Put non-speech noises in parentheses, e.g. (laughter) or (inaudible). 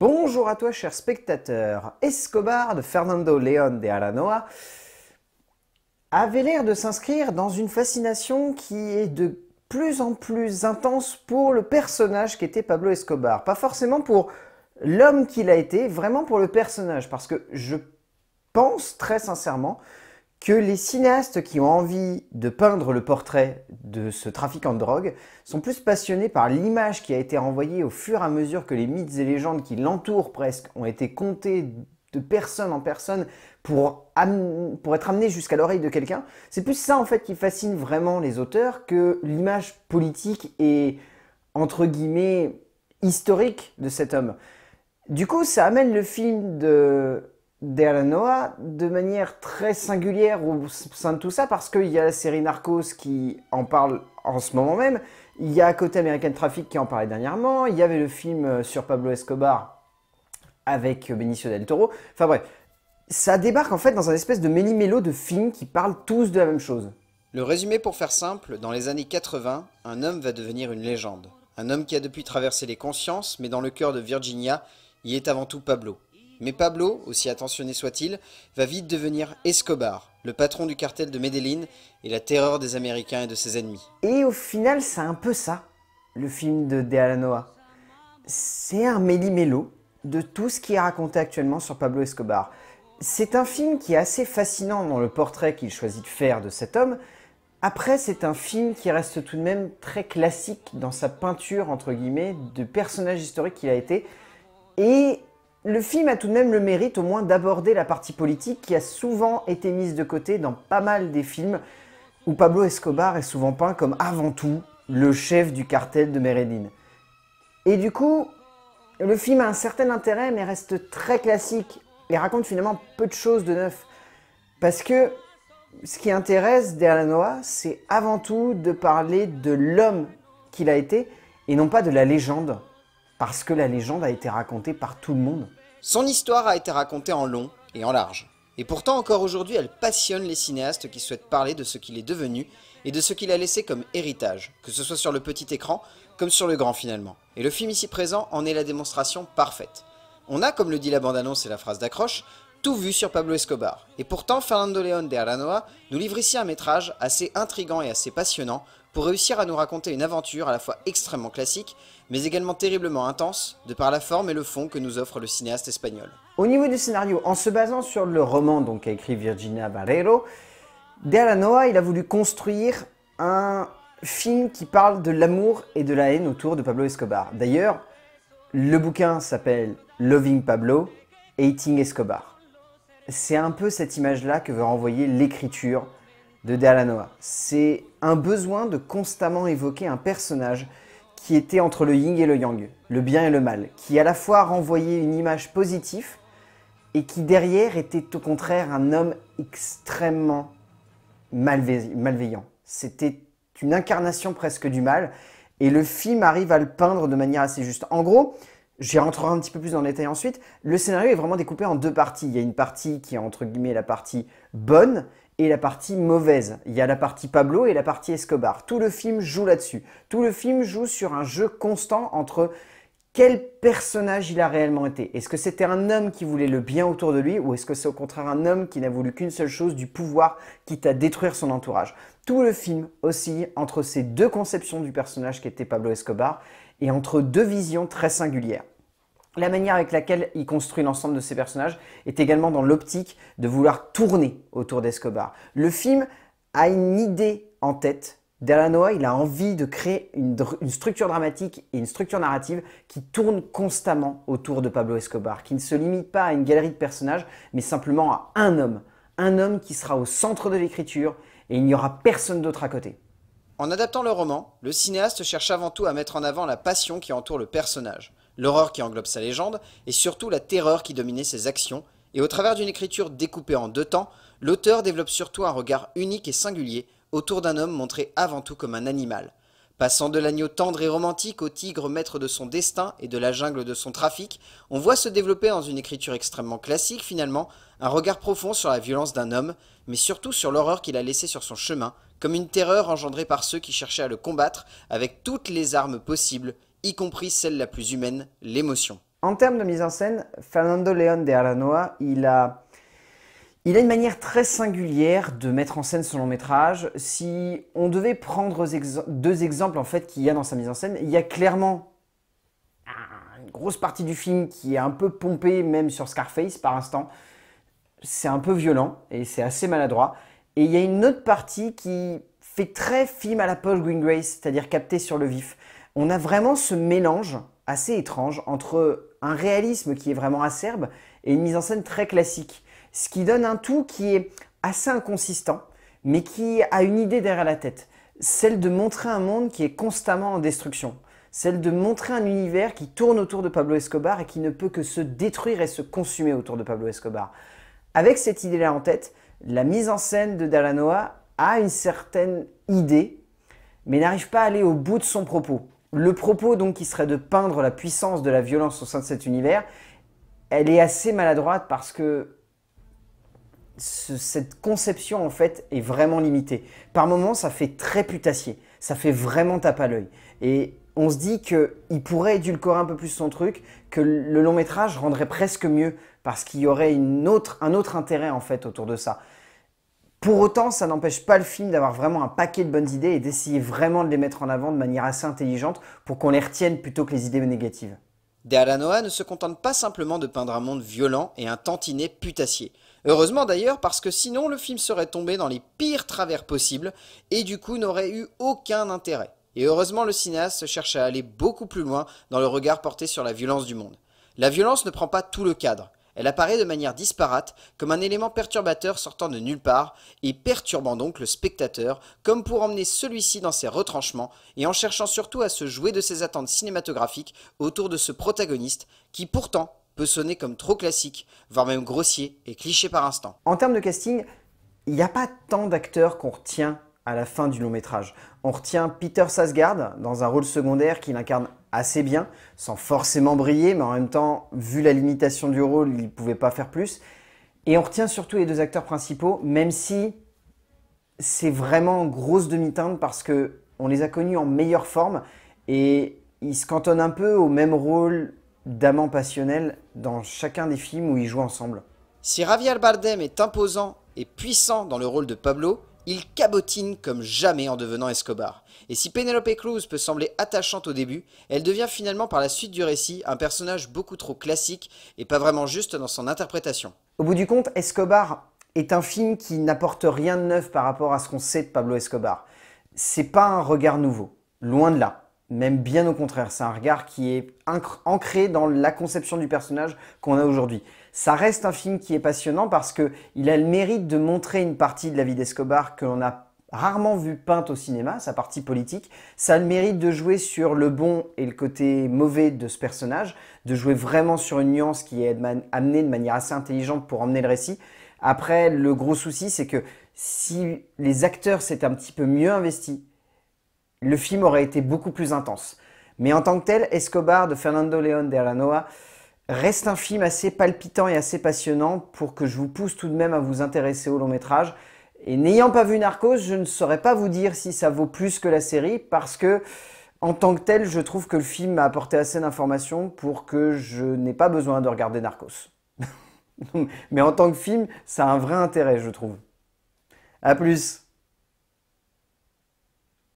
Bonjour à toi, cher spectateur. Escobar de Fernando León de Alanoa avait l'air de s'inscrire dans une fascination qui est de plus en plus intense pour le personnage qu'était Pablo Escobar. Pas forcément pour l'homme qu'il a été, vraiment pour le personnage, parce que je pense très sincèrement que les cinéastes qui ont envie de peindre le portrait de ce trafiquant de drogue sont plus passionnés par l'image qui a été renvoyée au fur et à mesure que les mythes et légendes qui l'entourent presque ont été comptés de personne en personne pour, pour être amenés jusqu'à l'oreille de quelqu'un. C'est plus ça en fait qui fascine vraiment les auteurs que l'image politique et entre guillemets historique de cet homme. Du coup, ça amène le film de Noah de manière très singulière au sein de tout ça, parce qu'il y a la série Narcos qui en parle en ce moment même, il y a Côté American Traffic qui en parlait dernièrement, il y avait le film euh, sur Pablo Escobar avec Benicio del Toro, enfin bref, ça débarque en fait dans un espèce de méli-mélo de films qui parlent tous de la même chose. Le résumé pour faire simple, dans les années 80, un homme va devenir une légende. Un homme qui a depuis traversé les consciences, mais dans le cœur de Virginia, il est avant tout Pablo mais Pablo, aussi attentionné soit-il, va vite devenir Escobar, le patron du cartel de Medellín et la terreur des Américains et de ses ennemis. Et au final, c'est un peu ça, le film de De Alanoa. C'est un méli-mélo de tout ce qui est raconté actuellement sur Pablo Escobar. C'est un film qui est assez fascinant dans le portrait qu'il choisit de faire de cet homme. Après, c'est un film qui reste tout de même très classique dans sa peinture, entre guillemets, de personnage historique qu'il a été. Et le film a tout de même le mérite au moins d'aborder la partie politique qui a souvent été mise de côté dans pas mal des films où Pablo Escobar est souvent peint comme avant tout le chef du cartel de Medellín. Et du coup, le film a un certain intérêt mais reste très classique et raconte finalement peu de choses de neuf. Parce que ce qui intéresse Delanoa, c'est avant tout de parler de l'homme qu'il a été et non pas de la légende parce que la légende a été racontée par tout le monde. Son histoire a été racontée en long et en large. Et pourtant encore aujourd'hui, elle passionne les cinéastes qui souhaitent parler de ce qu'il est devenu et de ce qu'il a laissé comme héritage, que ce soit sur le petit écran comme sur le grand finalement. Et le film ici présent en est la démonstration parfaite. On a, comme le dit la bande-annonce et la phrase d'accroche, tout vu sur Pablo Escobar. Et pourtant, Fernando León de Aranoa nous livre ici un métrage assez intrigant et assez passionnant pour réussir à nous raconter une aventure à la fois extrêmement classique, mais également terriblement intense, de par la forme et le fond que nous offre le cinéaste espagnol. Au niveau du scénario, en se basant sur le roman qu'a écrit Virginia Barrero, De il a voulu construire un film qui parle de l'amour et de la haine autour de Pablo Escobar. D'ailleurs, le bouquin s'appelle Loving Pablo, Hating Escobar. C'est un peu cette image-là que veut renvoyer l'écriture de Delanoa. C'est un besoin de constamment évoquer un personnage qui était entre le yin et le yang, le bien et le mal, qui à la fois renvoyait une image positive et qui derrière était au contraire un homme extrêmement malveillant. C'était une incarnation presque du mal et le film arrive à le peindre de manière assez juste. En gros, J'y rentrerai un petit peu plus dans le détail ensuite. Le scénario est vraiment découpé en deux parties. Il y a une partie qui est entre guillemets la partie bonne et la partie mauvaise. Il y a la partie Pablo et la partie Escobar. Tout le film joue là-dessus. Tout le film joue sur un jeu constant entre quel personnage il a réellement été. Est-ce que c'était un homme qui voulait le bien autour de lui ou est-ce que c'est au contraire un homme qui n'a voulu qu'une seule chose, du pouvoir, quitte à détruire son entourage Tout le film oscille entre ces deux conceptions du personnage qui était Pablo Escobar et entre deux visions très singulières la manière avec laquelle il construit l'ensemble de ses personnages est également dans l'optique de vouloir tourner autour d'Escobar. Le film a une idée en tête. Delanoa, il a envie de créer une, une, structure dramatique et une structure narrative qui tourne constamment autour de Pablo Escobar, qui ne se limite pas à une galerie de personnages, mais simplement à un homme. Un homme qui sera au centre de l'écriture et il n'y aura personne d'autre à côté. En adaptant le roman, le cinéaste cherche avant tout à mettre en avant la passion qui entoure le personnage l'horreur qui englobe sa légende, et surtout la terreur qui dominait ses actions, et au travers d'une écriture découpée en deux temps, l'auteur développe surtout un regard unique et singulier autour d'un homme montré avant tout comme un animal. Passant de l'agneau tendre et romantique au tigre maître de son destin et de la jungle de son trafic, on voit se développer dans une écriture extrêmement classique finalement, un regard profond sur la violence d'un homme, mais surtout sur l'horreur qu'il a laissée sur son chemin, comme une terreur engendrée par ceux qui cherchaient à le combattre avec toutes les armes possibles, y compris celle la plus humaine, l'émotion. En termes de mise en scène, Fernando León de Aranoa, il a, il a une manière très singulière de mettre en scène son long métrage. Si on devait prendre deux exemples en fait qu'il y a dans sa mise en scène, il y a clairement une grosse partie du film qui est un peu pompée, même sur Scarface par instant. C'est un peu violent et c'est assez maladroit. Et il y a une autre partie qui fait très film à la Paul Grace c'est-à-dire capté sur le vif on a vraiment ce mélange assez étrange entre un réalisme qui est vraiment acerbe et une mise en scène très classique, ce qui donne un tout qui est assez inconsistant, mais qui a une idée derrière la tête, celle de montrer un monde qui est constamment en destruction, celle de montrer un univers qui tourne autour de Pablo Escobar et qui ne peut que se détruire et se consumer autour de Pablo Escobar. Avec cette idée-là en tête, la mise en scène de Dalanoa a une certaine idée, mais n'arrive pas à aller au bout de son propos. Le propos donc qui serait de peindre la puissance de la violence au sein de cet univers, elle est assez maladroite parce que cette conception en fait est vraiment limitée. Par moments, ça fait très putassier, ça fait vraiment tape à l'œil. Et on se dit qu'il pourrait édulcorer un peu plus son truc, que le long métrage rendrait presque mieux parce qu'il y aurait un autre intérêt en fait autour de ça. Pour autant, ça n'empêche pas le film d'avoir vraiment un paquet de bonnes idées et d'essayer vraiment de les mettre en avant de manière assez intelligente pour qu'on les retienne plutôt que les idées négatives. De Alanoa ne se contente pas simplement de peindre un monde violent et un tantinet putassier. Heureusement d'ailleurs, parce que sinon le film serait tombé dans les pires travers possibles et du coup n'aurait eu aucun intérêt. Et heureusement, le cinéaste cherche à aller beaucoup plus loin dans le regard porté sur la violence du monde. La violence ne prend pas tout le cadre. Elle apparaît de manière disparate comme un élément perturbateur sortant de nulle part et perturbant donc le spectateur comme pour emmener celui-ci dans ses retranchements et en cherchant surtout à se jouer de ses attentes cinématographiques autour de ce protagoniste qui pourtant peut sonner comme trop classique, voire même grossier et cliché par instant. En termes de casting, il n'y a pas tant d'acteurs qu'on retient à la fin du long métrage. On retient Peter Sasgard dans un rôle secondaire qu'il incarne assez bien, sans forcément briller, mais en même temps, vu la limitation du rôle, il ne pouvait pas faire plus. Et on retient surtout les deux acteurs principaux, même si c'est vraiment grosse demi-teinte parce que on les a connus en meilleure forme et ils se cantonnent un peu au même rôle d'amant passionnel dans chacun des films où ils jouent ensemble. Si Javier Bardem est imposant et puissant dans le rôle de Pablo, il cabotine comme jamais en devenant Escobar. Et si Penelope Cruz peut sembler attachante au début, elle devient finalement par la suite du récit un personnage beaucoup trop classique et pas vraiment juste dans son interprétation. Au bout du compte, Escobar est un film qui n'apporte rien de neuf par rapport à ce qu'on sait de Pablo Escobar. C'est pas un regard nouveau, loin de là. Même bien au contraire, c'est un regard qui est ancré dans la conception du personnage qu'on a aujourd'hui. Ça reste un film qui est passionnant parce que il a le mérite de montrer une partie de la vie d'Escobar que l'on a rarement vu peinte au cinéma, sa partie politique. Ça a le mérite de jouer sur le bon et le côté mauvais de ce personnage, de jouer vraiment sur une nuance qui est amenée de manière assez intelligente pour emmener le récit. Après, le gros souci, c'est que si les acteurs s'étaient un petit peu mieux investis, le film aurait été beaucoup plus intense. Mais en tant que tel, Escobar de Fernando León de Aranoa reste un film assez palpitant et assez passionnant pour que je vous pousse tout de même à vous intéresser au long métrage. Et n'ayant pas vu Narcos, je ne saurais pas vous dire si ça vaut plus que la série parce que en tant que tel, je trouve que le film m'a apporté assez d'informations pour que je n'ai pas besoin de regarder Narcos. (laughs) Mais en tant que film, ça a un vrai intérêt, je trouve. A plus